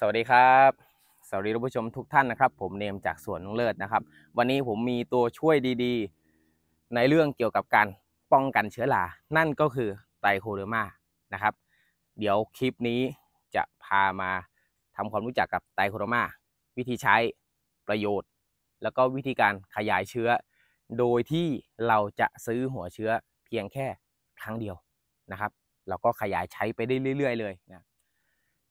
สวัสดีครับสวัสดีทผู้ชมทุกท่านนะครับผมเนมจากสวนนุ่งเลิศนะครับ วันนี้ผมมีตัวช่วยดีๆ ในเรื่องเกี่ยวกับการป้องกันเชื้อรานั่นก็คือไตโคเดอร์มานะครับ เดี๋ยวคลิปนี้จะพามาทำความรู้จักกับไตโคเดอร์มา วิธีใช้ประโยชน์ แล้วก็วิธีการขยายเชื้อ โดยที่เราจะซื้อหัวเชื้อเพียงแค่ครั้งเดียวนะครับ เราก็ขยายใช้ไปได้เรื่อย ๆเลยนะ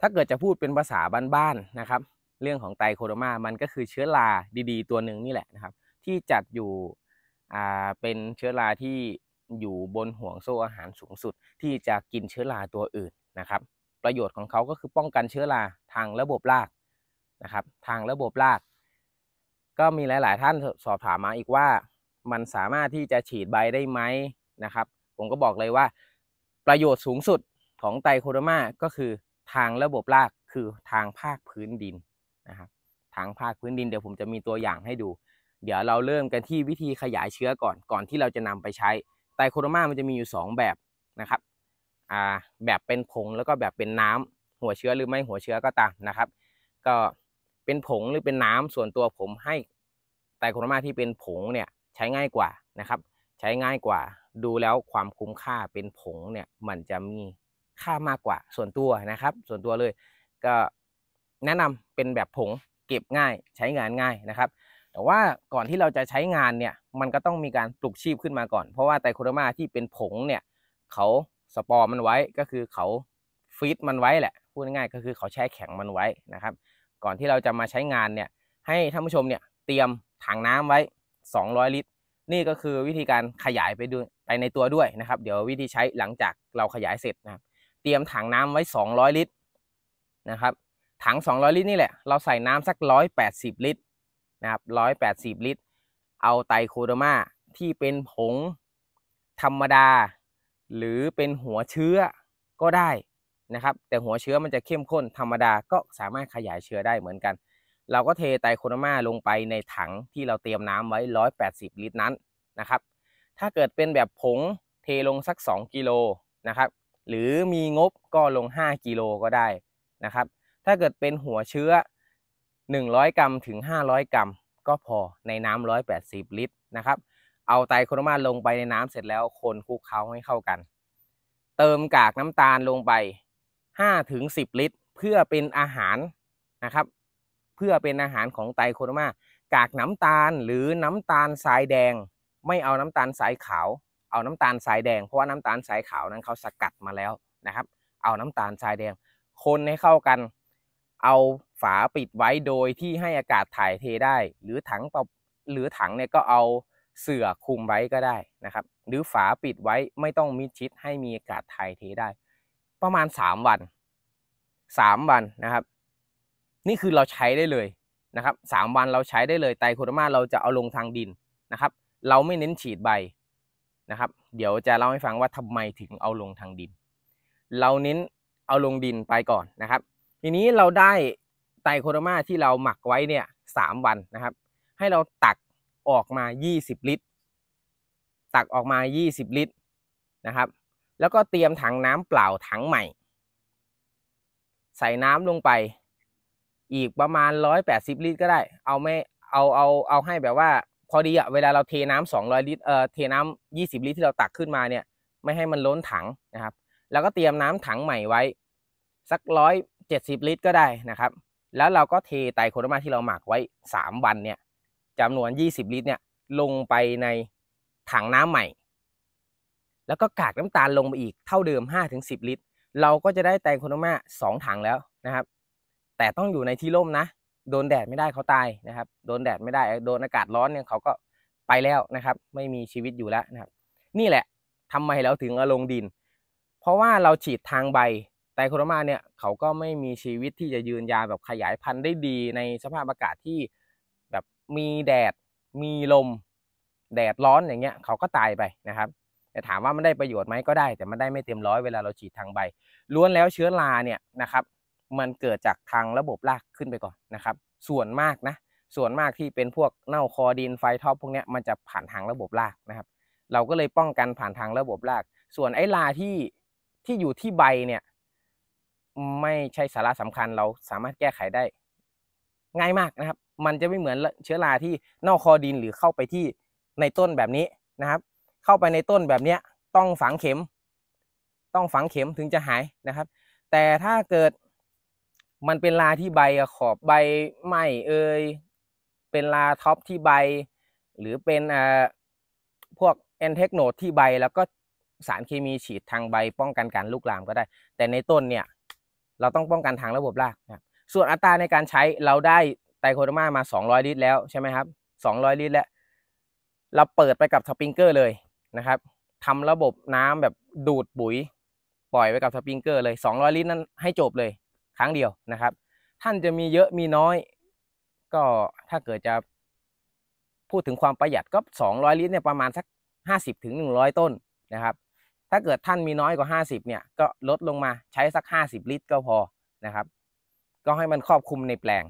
ถ้าเกิดจะพูดเป็นภาษาบ้านๆนะครับ เรื่องของไตโคโดมามันก็คือเชื้อราดีๆ ตัวหนึ่งนี่แหละนะครับที่จัดอยู่อ่าเป็นเชื้อราที่อยู่บนห่วงโซ่อาหารสูงสุด ที่จะกินเชื้อราตัวอื่นนะครับ ประโยชน์ของเขาก็คือป้องกันเชื้อราทางระบบรากนะครับ ทางระบบราก ก็มีหลายๆ ท่านสอบถามมาอีกว่ามันสามารถที่จะฉีดใบได้ไหมนะครับ ผมก็บอกเลยว่าประโยชน์สูงสุดของไตโคโดมาก็คือทางระบบรากคือทางภาคพื้นดินนะครับ ทางภาคพื้นดินเดี๋ยวผมจะมีตัวอย่างให้ดู เดี๋ยวเราเริ่มกันที่วิธีขยายเชื้อก่อนก่อนที่เราจะนำไปใช้ไตโครมามันจะมีอยู่2แบบนะครับอ่าแบบเป็นผงแล้วก็แบบเป็นน้ำหัวเชื้อหรือไม่หัวเชื้อก็ตามนะครับ ก็เป็นผงหรือเป็นน้ำส่วนตัวผมให้ไตโครมาที่เป็นผงเนี่ยใช้ง่ายกว่านะครับ ใช้ง่ายกว่า ดูแล้วความคุ้มค่าเป็นผงเนี่ยมันจะมีค่ามากกว่าส่วนตัวนะครับ ส่วนตัวเลยก็แนะนำเป็นแบบผงเก็บง่ายใช้งานง่ายนะครับ แต่ว่าก่อนที่เราจะใช้งานเนี่ยมันก็ต้องมีการปลุกชีพขึ้นมาก่อน เพราะว่าไตโครมาที่เป็นผงเนี่ยเขาสปอร์มันไว้ก็คือเขาฟีดมันไว้แหละ พูดง่ายๆก็คือเขาแช่แข็งมันไว้นะครับ ก่อนที่เราจะมาใช้งานเนี่ยให้ท่านผู้ชมเนี่ยเตรียมถังน้ำไว้ 200 ลิตร นี่ก็คือวิธีการขยายไปดูไปในตัวด้วยนะครับ เดี๋ยววิธีใช้หลังจากเราขยายเสร็จนะครับเตรียมถังน้ำไว้ 200 ลิตร นะครับ ถัง 200 ลิตรนี่แหละ เราใส่น้ำสัก 180 ลิตร นะครับ 180 ลิตร เอาไตโคโดมาที่เป็นผงธรรมดาหรือเป็นหัวเชื้อก็ได้นะครับ แต่หัวเชื้อมันจะเข้มข้นธรรมดาก็สามารถขยายเชื้อได้เหมือนกัน เราก็เทไตโคโดมาลงไปในถังที่เราเตรียมน้ำไว้ 180 ลิตรนั้นนะครับ ถ้าเกิดเป็นแบบผงเทลงสัก 2 กิโลนะครับหรือมีงบก็ลง 5 กิโลก็ได้นะครับ ถ้าเกิดเป็นหัวเชื้อ 100 กรัมถึง 500 กรัมก็พอในน้ำ 180 ลิตร นะครับ เอาไตโครมาลงไปในน้ำเสร็จแล้วคนคลุกเคล้าให้เข้ากัน เติมกากน้ำตาลลงไป 5-10ถึงลิตร เพื่อเป็นอาหาร นะครับ เพื่อเป็นอาหารของไตโครมา กากน้ำตาลหรือน้ำตาลทรายแดง ไม่เอาน้ำตาลสายขาวเอาน้ำตาลสายแดงเพราะว่าน้ำตาลสายขาวนั้นเขาสกัดมาแล้วนะครับ เอาน้ำตาลสายแดง คนให้เข้ากัน เอาฝาปิดไว้โดยที่ให้อากาศถ่ายเทได้ หรือถังหรือถังเนี่ยก็เอาเสื่อคุมไว้ก็ได้นะครับ หรือฝาปิดไว้ไม่ต้องมิดชิดให้มีอากาศถ่ายเทได้ ประมาณ3วัน3วันนะครับนี่คือเราใช้ได้เลยนะครับ3วันเราใช้ได้เลยไตโคตรมาเราจะเอาลงทางดินนะครับ เราไม่เน้นฉีดใบนะครับเดี๋ยวจะเล่าให้ฟังว่าทำไมถึงเอาลงทางดิน เราเน้นเอาลงดินไปก่อนนะครับ ทีนี้เราได้ไตโคโดมาที่เราหมักไว้เนี่ยสามวันนะครับ ให้เราตักออกมา 20 ลิตร ตักออกมา 20 ลิตรนะครับ แล้วก็เตรียมถังน้ำเปล่าถังใหม่ ใส่น้ำลงไปอีกประมาณ 180 ลิตรก็ได้ เอาไม่เอาเอาเอาให้แบบว่าพอดีอะเวลาเราเทน้ำ 200ลิตร เอ่อ เทน้ำ 20 ลิตรที่เราตักขึ้นมาเนี่ย ไม่ให้มันล้นถังนะครับ แล้วก็เตรียมน้ำถังใหม่ไว้สัก 170ลิตรก็ได้นะครับ แล้วเราก็เทไตโคโมาที่เราหมักไว้ 3 วันเนี่ยจำนวน 20 ลิตรเนี่ยลงไปในถังน้ำใหม่ แล้วก็กากน้ำตาลลงไปอีกเท่าเดิม 5-10 ลิตร เราก็จะได้ไตโคโดมา2ถังแล้วนะครับ แต่ต้องอยู่ในที่ร่มนะโดนแดดไม่ได้เขาตายนะครับ โดนแดดไม่ได้โดนอากาศร้อนเนี่ยเขาก็ไปแล้วนะครับ ไม่มีชีวิตอยู่แล้วนะครับ นี่แหละทำไมเราถึงเอาลงดิน เพราะว่าเราฉีดทางใบไตโครมาเนี่ยเขาก็ไม่มีชีวิตที่จะยืนยาวแบบขยายพันธุ์ได้ดี ในสภาพอากาศที่แบบมีแดดมีลมแดดร้อนอย่างเงี้ยเขาก็ตายไปนะครับ แต่ถามว่ามันได้ประโยชน์ไหมก็ได้แต่มันได้ไม่เต็มร้อยเวลาเราฉีดทางใบล้วนแล้วเชื้อราเนี่ยนะครับมันเกิดจากทางระบบรากขึ้นไปก่อนนะครับ ส่วนมากนะ ส่วนมากที่เป็นพวกเน่าคอดินไฟท็อปพวกนี้มันจะผ่านทางระบบรากนะครับ เราก็เลยป้องกันผ่านทางระบบราก ส่วนไอ้ลาที่ที่อยู่ที่ใบเนี่ย ไม่ใช่สาระสำคัญเราสามารถแก้ไขได้ ง่ายมากนะครับ มันจะไม่เหมือนเชื้อราที่เน่าคอดิน หรือเข้าไปที่ในต้นแบบนี้นะครับ เข้าไปในต้นแบบเนี้ยต้องฝังเข็ม ต้องฝังเข็มถึงจะหายนะครับ แต่ถ้าเกิดมันเป็นลาที่ใบขอบใบไหมเอ่ยเป็นลาท็อปที่ใบ หรือเป็นอ่าพวกแอนเทคโนดที่ใบ แล้วก็สารเคมีฉีดทางใบป้องกันการลุกลามก็ได้ แต่ในต้นเนี่ย เราต้องป้องกันทางระบบรากนะส่วนอัตราในการใช้เราได้ไตโคดมามา 200 ลิตรแล้วใช่ไหมครับ 200 ลิตรแล้ว เราเปิดไปกับสปริงเกอร์เลยนะครับทำระบบน้ำแบบดูดปุ๋ยปล่อยไปกับสปริงเกอร์เลย 200 ลิตรนั้นให้จบเลยครั้งเดียวนะครับท่านจะมีเยอะมีน้อยก็ถ้าเกิดจะพูดถึงความประหยัดก็ 200 ลิตรเนี่ยประมาณสัก50 ถึง 100 ต้นนะครับถ้าเกิดท่านมีน้อยกว่า 50เนี่ยก็ลดลงมาใช้สัก 50 ลิตรก็พอนะครับก็ให้มันครอบคลุมในแปลง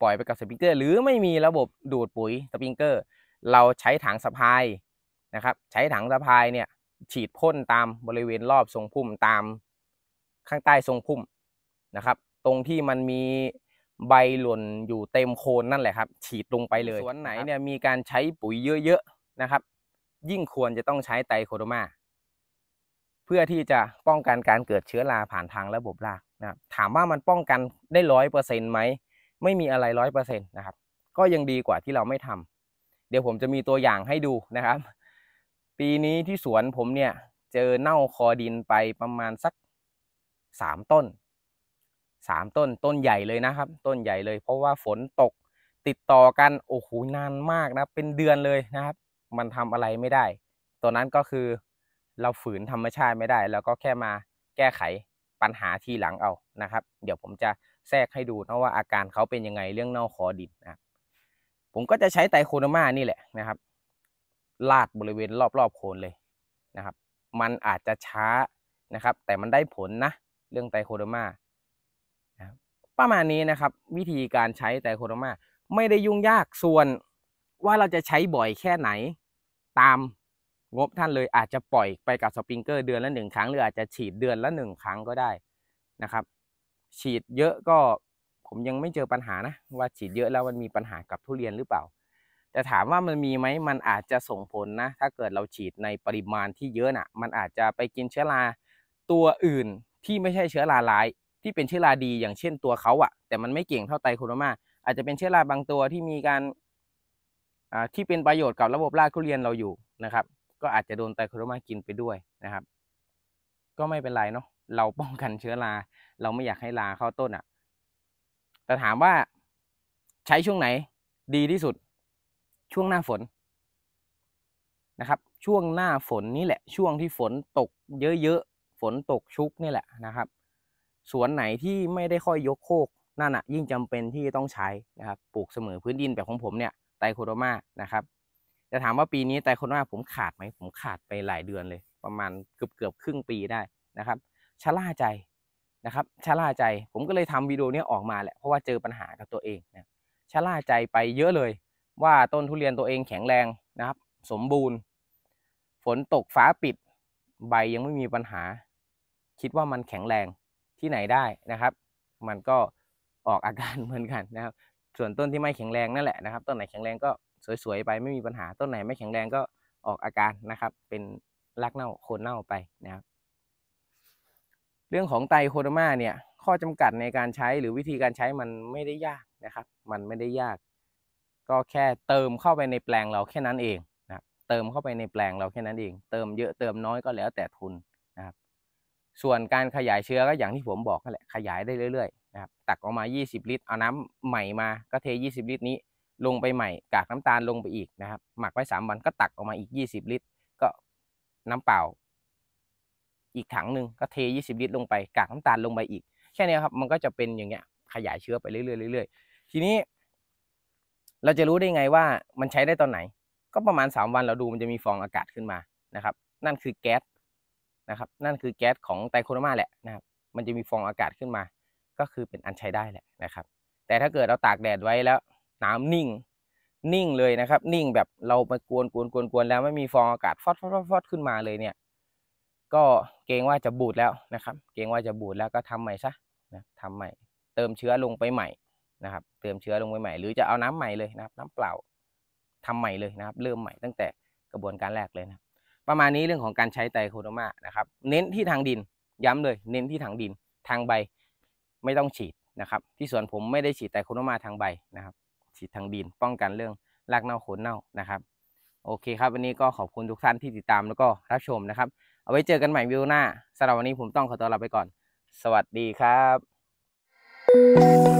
ปล่อยไปกับสปริงเกอร์หรือไม่มีระบบดูดปุ๋ยสปริงเกอร์ เราใช้ถังสะพายนะครับใช้ถังสะพายเนี่ยฉีดพ่นตามบริเวณรอบทรงพุ่มตามข้างใต้ทรงพุ่มนะครับตรงที่มันมีใบหล่นอยู่เต็มโคนนั่นแหละครับ ฉีดลงไปเลย สวนไหนเนี่ยมีการใช้ปุ๋ยเยอะๆนะครับ ยิ่งควรจะต้องใช้ไตโคโดมาเพื่อที่จะป้องกันการเกิดเชื้อราผ่านทางระบบรากนะครับถามว่ามันป้องกันได้ร้อยเปอร์เซ็นต์ไหมไม่มีอะไรร้อยเปอร์เซ็นต์นะครับ ก็ยังดีกว่าที่เราไม่ทำ เดี๋ยวผมจะมีตัวอย่างให้ดูนะครับ ปีนี้ที่สวนผมเนี่ย เจอเน่าคอดินไปประมาณสักสามต้นสามต้นต้นใหญ่เลยนะครับต้นใหญ่เลย เพราะว่าฝนตกติดต่อกันโอ้โหนานมากนะ เป็นเดือนเลยนะครับ มันทำอะไรไม่ได้ตัวนั้นก็คือเราฝืนธรรมชาติไม่ได้ แล้วก็แค่มาแก้ไขปัญหาทีหลังเอานะครับ เดี๋ยวผมจะแทรกให้ดูนะว่าอาการเขาเป็นยังไงเรื่องเน่าคอดินนะผมก็จะใช้ไตโคนมานี่แหละนะครับลาดบริเวณรอบๆโคนเลยนะครับ มันอาจจะช้านะครับแต่มันได้ผลนะ เรื่องไตโคนมาประมาณนี้นะครับวิธีการใช้ไตโคโมา ไม่ได้ยุ่งยากส่วนว่าเราจะใช้บ่อยแค่ไหน ตามงบท่านเลยอาจจะปล่อยไปกับสปริงเกอร์เดือนละหนึ่งครั้งหรืออาจจะฉีดเดือนละหนึ่งครั้งก็ได้นะครับฉีดเยอะก็ผมยังไม่เจอปัญหานะว่าฉีดเยอะแล้วมันมีปัญหากับทุเรียนหรือเปล่าแต่ถามว่ามันมีไหมมันอาจจะส่งผลนะถ้าเกิดเราฉีดในปริมาณที่เยอะนะ่ะมันอาจจะไปกินเชื้อราตัวอื่นที่ไม่ใช่เชื้อราร้ายที่เป็นเชื้อราดีอย่างเช่นตัวเขาอะแต่มันไม่เก่งเท่าไตโคโนมาอาจจะเป็นเชื้อราบางตัวที่มีการที่เป็นประโยชน์กับระบบรากทุเรียนเราอยู่นะครับ ก็อาจจะโดนไตโคโนมากินไปด้วยนะครับ ก็ไม่เป็นไรเนาะเราป้องกันเชื้อราเราไม่อยากให้ราเข้าต้นอะ่ะ แต่ถามว่าใช้ช่วงไหนดีที่สุด ช่วงหน้าฝนนะครับ ช่วงหน้าฝนนี่แหละช่วงที่ฝนตกเยอะๆฝนตกชุกนี่แหละนะครับสวนไหนที่ไม่ได้ค่อยยกโคกนั่นอ่ะ ยิ่งจำเป็นที่ต้องใช้นะครับปลูกเสมอพื้นดินแบบของผมเนี่ยไตโคโดมานะครับ จะถามว่าปีนี้ไตโคโดมาผมขาดไหม ผมขาดไปหลายเดือนเลย ประมาณเกือบเกือบครึ่งปีได้นะครับชะล่าใจนะครับชะล่าใจผมก็เลยทำวิดีโอนี้ออกมาแหละเพราะว่าเจอปัญหากับตัวเองนะชะล่าใจไปเยอะเลย ว่าต้นทุเรียนตัวเองแข็งแรงนะครับ สมบูรณ์ ฝนตกฟ้าปิดใบยังไม่มีปัญหา คิดว่ามันแข็งแรงที่ไหนได้นะครับ มันก็ออกอาการเหมือนกันนะครับ ส่วนต้นที่ไม่แข็งแรงนั่นแหละนะครับ ต้นไหนแข็งแรงก็สวยๆไปไม่มีปัญหา ต้นไหนไม่แข็งแรงก็ออกอาการนะครับ เป็นรากเน่าโคนเน่าไปนะครับ เรื่องของไตโคโดมาเนี่ย ข้อจำกัดในการใช้หรือวิธีการใช้มันไม่ได้ยากนะครับ มันไม่ได้ยาก ก็แค่เติมเข้าไปในแปลงเราแค่นั้นเองนะครับ เติมเข้าไปในแปลงเราแค่นั้นเอง เติมเยอะเติมน้อยก็แล้วแต่ทุนส่วนการขยายเชื้อก็อย่างที่ผมบอกนั่นแหละ ขยายได้เรื่อยๆนะครับ ตักออกมา 20 ลิตร เอาน้ำใหม่มา ก็เท 20 ลิตรนี้ลงไปใหม่ กากน้ำตาลลงไปอีกนะครับ หมักไว้ 3 วัน ก็ตักออกมาอีก 20 ลิตร ก็น้ำเปล่า อีกถังหนึ่งก็เท 20 ลิตร ลงไป กากน้ำตาลลงไปอีก แค่นี้ครับ มันก็จะเป็นอย่างเงี้ย ขยายเชื้อไปเรื่อยๆเรื่อยๆทีนี้เราจะรู้ได้ไงว่ามันใช้ได้ตอนไหน ก็ประมาณ 3 วัน เราดูมันจะมีฟองอากาศขึ้นมานะครับ นั่นคือแก๊สนะครับนั่นคือแก๊สของไตโคโนมาแหละนะครับ มันจะมีฟองอากาศขึ้นมา ก็คือเป็นอันใช้ได้แหละนะครับ แต่ถ้าเกิดเราตากแดดไว้แล้ว น้ำนิ่ง นิ่งเลยนะครับ นิ่งแบบเราไปกวนกวนกวนกวนแล้วไม่มีฟองอากาศฟอดฟอดฟอดขึ้นมาเลยเนี่ย ก็เกรงว่าจะบูดแล้วนะครับ เกรงว่าจะบูดแล้วก็ทำใหม่ซะนะทำใหม่ เติมเชื้อลงไปใหม่นะครับ เติมเชื้อลงไปใหม่ หรือจะเอาน้ำใหม่เลยนะครับ น้ำเปล่าทำใหม่เลยนะครับ เริ่มใหม่ ตั้งแต่กระบวนการแรกเลยนะครับประมาณนี้เรื่องของการใช้ไตโคโดมานะครับ เน้นที่ทางดินย้ำเลย เน้นที่ทางดินทางใบ ไม่ต้องฉีดนะครับ ที่สวนผมไม่ได้ฉีดไตโคโดมาทางใบนะครับ ฉีดทางดินป้องกันเรื่องรากเน่าโคนเน่านะครับ โอเคครับวันนี้ก็ขอบคุณทุกท่านที่ติดตามแล้วก็รับชมนะครับ เอาไว้เจอกันใหม่วิวหน้าสำหรับวันนี้ผมต้องขอตัวลาไปก่อน สวัสดีครับ